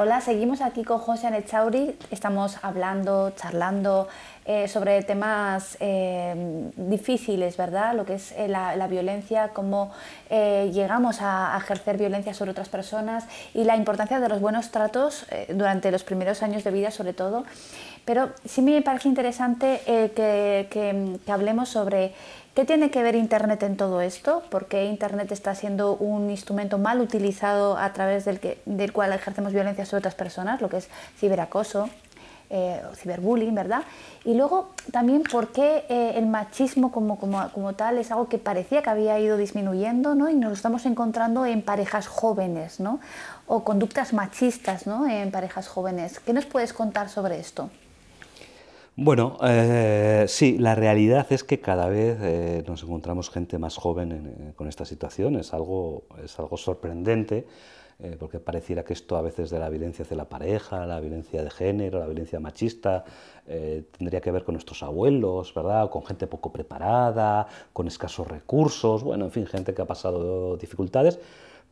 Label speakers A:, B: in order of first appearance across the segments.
A: Hola, seguimos aquí con José Anechauri, estamos hablando, charlando eh, sobre temas eh, difíciles, ¿verdad? Lo que es eh, la, violencia, cómo llegamos a, ejercer violencia sobre otras personas y la importancia de los buenos tratos durante los primeros años de vida, sobre todo. Pero sí me parece interesante que, hablemos sobre ¿Qué tiene que ver Internet en todo esto? ¿Por qué Internet está siendo un instrumento mal utilizado a través del cual ejercemos violencia sobre otras personas, lo que es ciberacoso, eh, ciberbullying, ¿verdad? Y luego también por qué eh, el machismo como, tal es algo que parecía que había ido disminuyendo, ¿no? Y nos estamos encontrando en parejas jóvenes, ¿no? O conductas machistas, ¿no? En parejas jóvenes. ¿Qué nos puedes contar sobre esto?
B: Bueno, eh, sí, la realidad es que cada vez nos encontramos gente más joven con esta situación. Es algo, es algo sorprendente eh, porque pareciera que esto a veces de la violencia hacia la pareja, la violencia de género, la violencia machista, eh, tendría que ver con nuestros abuelos, ¿verdad? con gente poco preparada, con escasos recursos, bueno, en fin, gente que ha pasado dificultades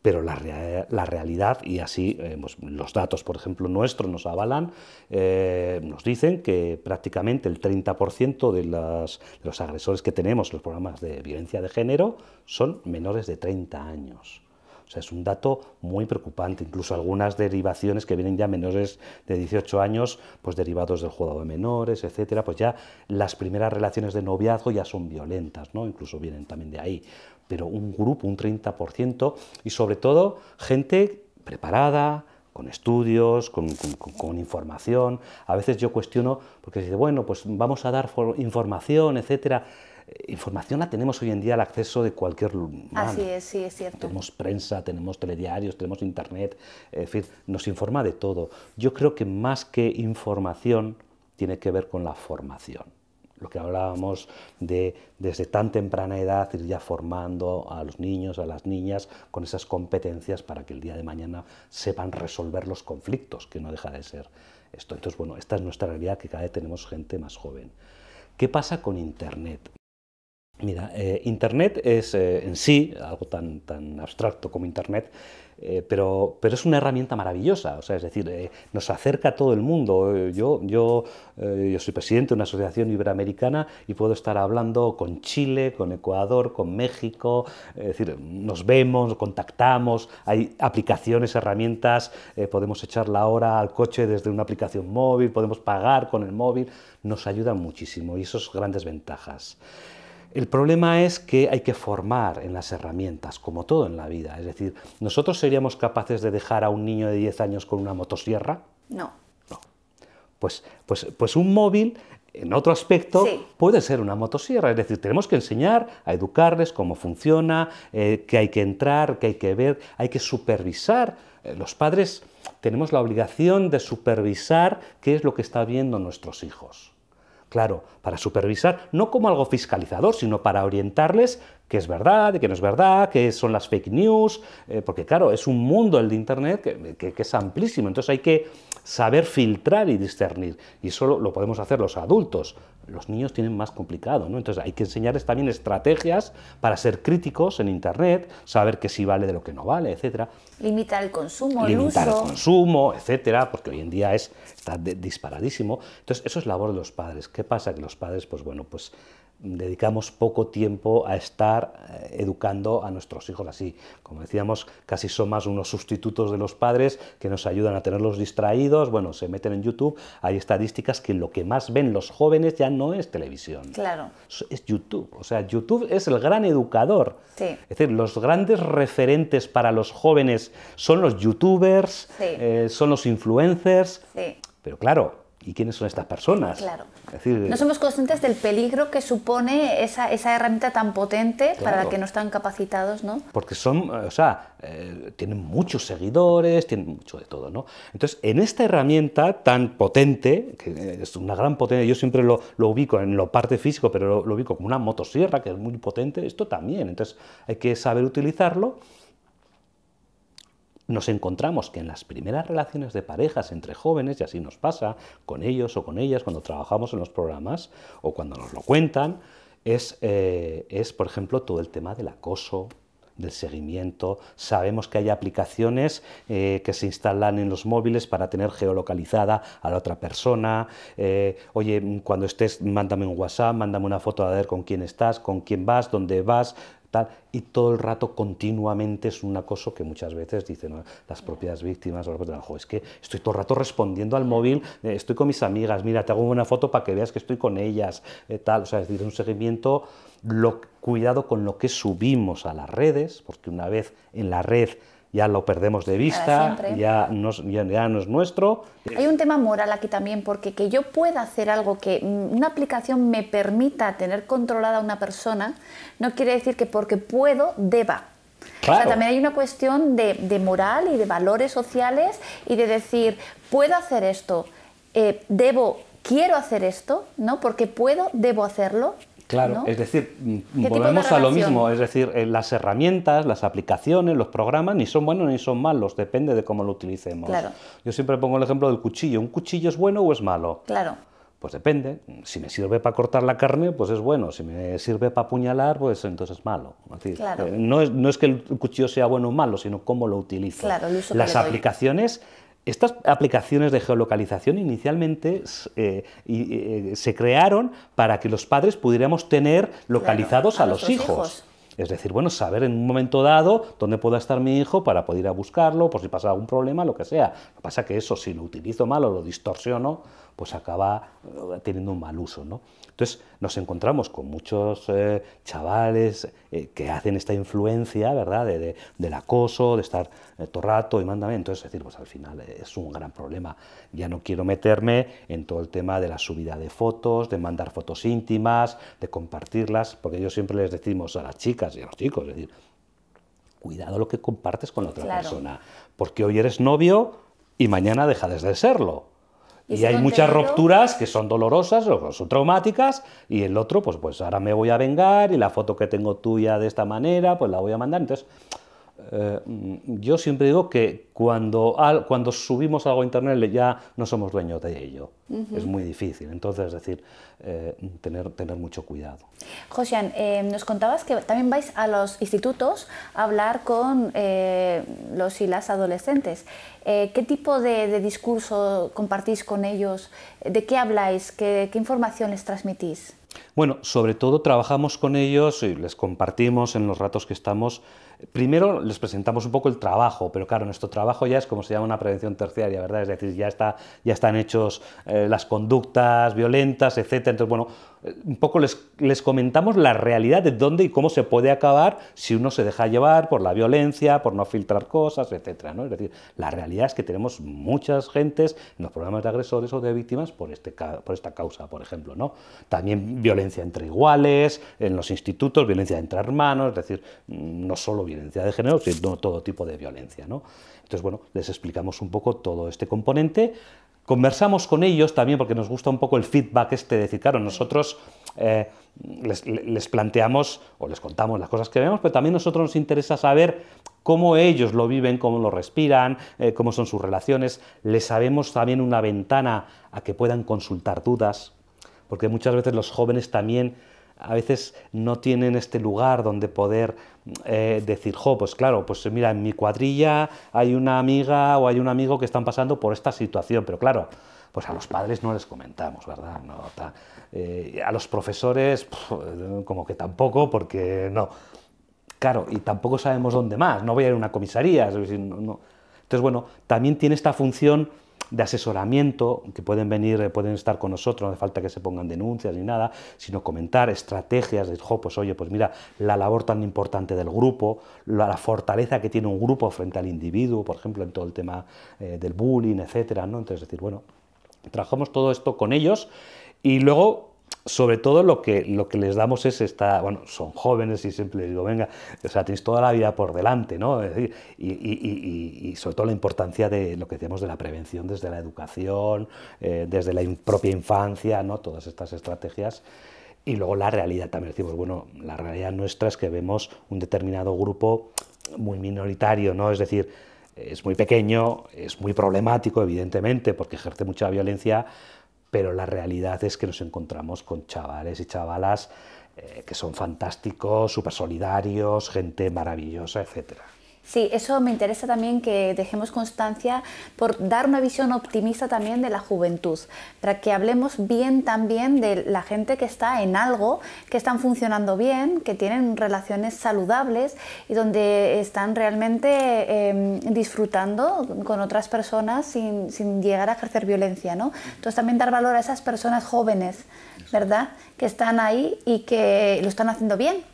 B: pero la, realidad, y así eh, pues, los datos, por ejemplo, nuestros nos avalan, nos dicen que prácticamente el 30% de, de, los agresores que tenemos en los programas de violencia de género son menores de 30 años es un dato muy preocupante. Incluso algunas derivaciones que vienen ya menores de 18 años, pues derivados del jugador de menores, etcétera, pues ya las primeras relaciones de noviazgo ya son violentas, ¿no? Incluso vienen también de ahí. Pero un grupo, un 30%, y sobre todo gente preparada, con estudios, con, información. A veces yo cuestiono, porque se dice, bueno, pues vamos a dar información, etcétera información la tenemos hoy en día al acceso de cualquier humano. Así
A: es, sí, es cierto. Tenemos
B: prensa, tenemos telediarios, tenemos internet, es fin, nos informa de todo. Yo creo que más que información tiene que ver con la formación. Lo que hablábamos de desde tan temprana edad ir ya formando a los niños, a las niñas, con esas competencias para que el día de mañana sepan resolver los conflictos, que no deja de ser esto. Entonces, bueno, esta es nuestra realidad, que cada vez tenemos gente más joven. ¿Qué pasa con Internet? Mira, eh, Internet es eh, en sí algo tan, tan abstracto como Internet, eh, pero, pero es una herramienta maravillosa, o sea, es decir, nos acerca a todo el mundo. Yo, yo, yo soy presidente de una asociación iberoamericana y puedo estar hablando con Chile, con Ecuador, con México, es decir, nos vemos, contactamos, hay aplicaciones, herramientas, podemos echar la hora al coche desde una aplicación móvil, podemos pagar con el móvil, nos ayuda muchísimo y eso es grandes ventajas. El problema es que hay que formar en las herramientas, como todo en la vida. Es decir, ¿nosotros seríamos capaces de dejar a un niño de 10 años con una motosierra? No. Pues, pues, pues, un móvil, en otro aspecto, puede ser una motosierra. Es decir, tenemos que enseñar a educarles cómo funciona, eh, que hay que entrar, que hay que ver, hay que supervisar. Eh, los padres tenemos la obligación de supervisar qué es lo que están viendo nuestros hijos. Claro, para supervisar, no como algo fiscalizador, sino para orientarles qué es verdad, qué no es verdad, qué son las fake news, eh, porque claro, es un mundo el de Internet que, es amplísimo, entonces hay que saber filtrar y discernir, y eso lo podemos hacer los adultos, los niños tienen más complicado, ¿no? Entonces hay que enseñarles también estrategias para ser críticos en Internet, saber qué sí vale de lo que no vale, etcétera.
A: Limitar el consumo, el, uso. el
B: consumo, etcétera, porque hoy en día es, está disparadísimo. Entonces eso es labor de los padres. ¿Qué pasa? Que los padres, pues bueno, pues dedicamos poco tiempo a estar eh, educando a nuestros hijos así. Como decíamos, casi son más unos sustitutos de los padres que nos ayudan a tenerlos distraídos, bueno, se meten en YouTube, hay estadísticas que lo que más ven los jóvenes ya no es televisión. Claro. Es YouTube, o sea, YouTube es el gran educador. Es decir, los grandes referentes para los jóvenes son los youtubers, eh, son los influencers, pero claro, ¿Y quiénes son estas personas? Claro. no
A: somos conscientes del peligro que supone esa, herramienta tan potente para la que no están capacitados, ¿no?
B: Porque son, o sea, eh, tienen muchos seguidores, tienen mucho de todo, ¿no? Entonces, en esta herramienta tan potente, que es una gran potencia, yo siempre lo, ubico en lo parte físico, pero lo, lo ubico como una motosierra, que es muy potente, esto también. Entonces, hay que saber utilizarlo nos encontramos que en las primeras relaciones de parejas entre jóvenes, y así nos pasa con ellos o con ellas cuando trabajamos en los programas o cuando nos lo cuentan, es, eh, es por ejemplo, todo el tema del acoso, del seguimiento. Sabemos que hay aplicaciones eh, que se instalan en los móviles para tener geolocalizada a la otra persona. Eh, oye, cuando estés, mándame un WhatsApp, mándame una foto a ver con quién estás, con quién vas, dónde vas y todo el rato continuamente es un acoso que muchas veces dicen ah, las propias víctimas, o es que estoy todo el rato respondiendo al móvil, eh, estoy con mis amigas, mira, te hago una foto para que veas que estoy con ellas, eh, tal, o sea, es decir, un seguimiento, lo, cuidado con lo que subimos a las redes, porque una vez en la red ya lo perdemos de vista, ya, nos, no es nuestro. Hay un
A: tema moral aquí también, porque que yo pueda hacer algo que mm, una aplicación me permita tener controlada a una persona, no quiere decir que porque puedo, deba. O sea, también hay una cuestión de, moral y de valores sociales y de decir, puedo hacer esto, eh, debo, quiero hacer esto, ¿no? Porque puedo, debo hacerlo. Claro, es
B: decir, mm, volvemos a lo mismo, es decir, eh, las herramientas, las aplicaciones, los programas, ni son buenos ni son malos, depende de cómo lo utilicemos. Claro. Yo siempre pongo el ejemplo del cuchillo, ¿un cuchillo es bueno o es malo? Claro. Pues depende, si me sirve para cortar la carne, pues es bueno, si me sirve para apuñalar, pues entonces es malo. Eh, no, es, que el cuchillo sea bueno o malo, sino cómo lo utilizo. Claro, las aplicaciones estas aplicaciones de geolocalización inicialmente eh, eh, se crearon para que los padres pudiéramos tener localizados a, los hijos. Es decir, bueno, saber en un momento dado dónde pueda estar mi hijo para poder ir a buscarlo, por si pasa algún problema, lo que sea. Lo que pasa es que eso, si lo utilizo mal o lo distorsiono, pues acaba eh, teniendo un mal uso. ¿no? Entonces nos encontramos con muchos eh, chavales eh, que hacen esta influencia ¿verdad? del acoso, de estar eh, todo rato y mándame. Entonces, es decir, pues al final es un gran problema. Ya no quiero meterme en todo el tema de la subida de fotos, de mandar fotos íntimas, de compartirlas, porque yo siempre les decimos a las chicas y a los chicos, decir, cuidado lo que compartes con la otra persona, porque hoy eres novio y mañana dejas de serlo. Y, hay muchas rupturas que son dolorosas o son traumáticas y el otro, pues, pues ahora me voy a vengar y la foto que tengo tuya de esta manera, pues la voy a mandar. Entonces, eh, mm, yo siempre digo que cuando, cuando subimos algo a Internet ya no somos dueños de ello. Es muy difícil. Entonces, es decir, eh, tener, tener mucho cuidado.
A: Josian, eh, nos contabas que también vais a los institutos a hablar con los y las adolescentes. ¿Qué tipo de, discurso compartís con ellos? ¿De qué habláis? qué, qué información les transmitís?
B: Bueno, sobre todo trabajamos con ellos y les compartimos en los ratos que estamos primero les presentamos un poco el trabajo, pero claro, nuestro trabajo ya es como se llama una prevención terciaria, ¿verdad? Es decir, ya, está, ya están hechos eh, las conductas violentas, etcétera. Entonces, bueno, eh, un poco les, comentamos la realidad de dónde y cómo se puede acabar si uno se deja llevar por la violencia, por no filtrar cosas, etcétera. ¿no? Es decir, la realidad es que tenemos muchas gentes en los programas de agresores o de víctimas por, este, por esta causa, por ejemplo. ¿no? También violencia entre iguales, en los institutos, violencia entre hermanos, es decir, mm, no solo violencia de género, sino todo tipo de violencia. ¿no? Entonces, bueno, les explicamos un poco todo este componente. Conversamos con ellos también porque nos gusta un poco el feedback este de decir, claro, nosotros eh, les, planteamos o les contamos las cosas que vemos, pero también a nosotros nos interesa saber cómo ellos lo viven, cómo lo respiran, eh, cómo son sus relaciones. Les sabemos también una ventana a que puedan consultar dudas, porque muchas veces los jóvenes también a veces no tienen este lugar donde poder eh, decir, jo, pues claro, pues mira, en mi cuadrilla hay una amiga o hay un amigo que están pasando por esta situación, pero claro, pues a los padres no les comentamos, ¿verdad? No, eh, a los profesores, como que tampoco, porque no. Claro, y tampoco sabemos dónde más, no voy a ir a una comisaría, Entonces, bueno, también tiene esta función de asesoramiento que pueden venir, eh, pueden estar con nosotros, no hace falta que se pongan denuncias ni nada, sino comentar estrategias de, pues oye, pues mira, la labor tan importante del grupo, la, fortaleza que tiene un grupo frente al individuo, por ejemplo, en todo el tema eh, del bullying, etcétera, ¿no? Entonces, decir, bueno, trabajamos todo esto con ellos y luego sobre todo lo que, lo que les damos es esta, bueno, son jóvenes y siempre les digo, venga, o sea, tenéis toda la vida por delante, ¿no? y, sobre todo la importancia de lo que decíamos de la prevención desde la educación, eh, desde la propia infancia, ¿no? Todas estas estrategias. Y luego la realidad también decimos, pues, bueno, la realidad nuestra es que vemos un determinado grupo muy minoritario, ¿no? Es decir, es muy pequeño, es muy problemático, evidentemente, porque ejerce mucha violencia, pero la realidad es que nos encontramos con chavales y chavalas eh, que son fantásticos, súper solidarios, gente maravillosa, etcétera.
A: Sí, eso me interesa también que dejemos constancia por dar una visión optimista también de la juventud, para que hablemos bien también de la gente que está en algo, que están funcionando bien, que tienen relaciones saludables y donde están realmente em, disfrutando con otras personas sin, llegar a ejercer violencia. Entonces también dar valor a esas personas jóvenes, ¿verdad? Que están ahí y que lo están haciendo bien.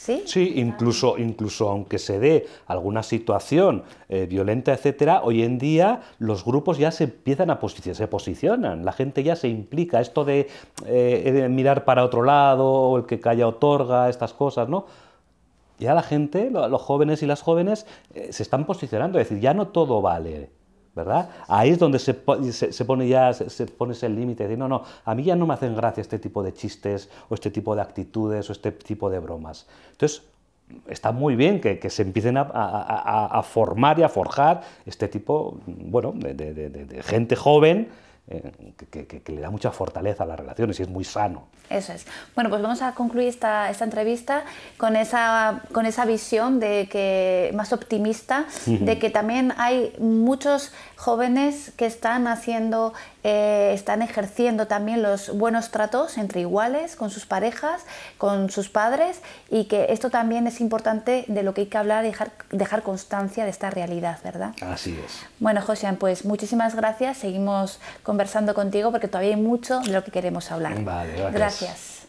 B: ¿Sí? incluso, incluso aunque se dé alguna situación eh, violenta, etcétera, hoy en día los grupos ya se empiezan a posicionar, se posicionan, la gente ya se implica. Esto eh, de, mirar para otro lado, o el que calla otorga, estas cosas, ¿no? Ya la gente, los jóvenes y las jóvenes, eh, se están posicionando, es decir, ya no todo vale. Ahí es donde se, pone ya, se, pone ese límite, de no, no, a mí ya no me hacen gracia este tipo de chistes o este tipo de actitudes o este tipo de bromas. Entonces, está muy bien que, se empiecen a, formar y a forjar este tipo, bueno, de gente joven eh, que, le da mucha fortaleza a las relaciones y es muy sano.
A: Eso es. Bueno, pues vamos a concluir esta, esta entrevista con esa, con esa visión de que, más optimista, de que también hay muchos jóvenes que están haciendo, eh, están ejerciendo también los buenos tratos entre iguales, con sus parejas, con sus padres, y que esto también es importante de lo que hay que hablar y dejar, dejar constancia de esta realidad, ¿verdad? Así es. Bueno, Josian, pues muchísimas gracias. Seguimos con conversando contigo porque todavía hay mucho de lo que queremos hablar. gracias.